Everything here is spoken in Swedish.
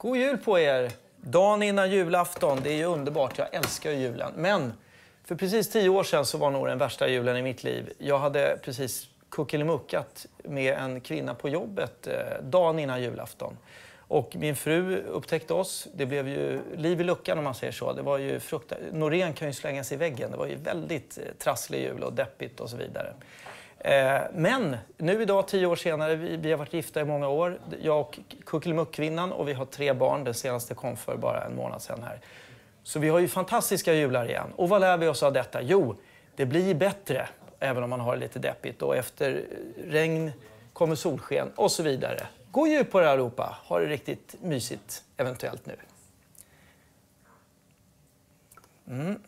God jul på er! Dagen innan julafton. Det är ju underbart. Jag älskar julen. Men för precis tio år sedan så var nog den värsta julen i mitt liv. Jag hade precis kuckelimuckat med en kvinna på jobbet eh, dagen innan julafton. Och min fru upptäckte oss. Det blev ju liv i luckan om man säger så. Det var ju frukta... Norén kan ju slängas i väggen. Det var ju väldigt eh, trasslig jul och deppigt och så vidare. Eh, men nu idag, tio år senare, vi, har varit gifta i många år. Jag och Kuckelimuck-kvinnan och vi har tre barn. Den senaste kom för bara en månad sedan här. Så vi har ju fantastiska jular igen. Och vad lär vi oss av detta? Jo, det blir bättre även om man har det lite deppigt. Och efter regn kommer solsken och så vidare. Gå djup på det allihopa. Ha det riktigt mysigt eventuellt nu. Mm.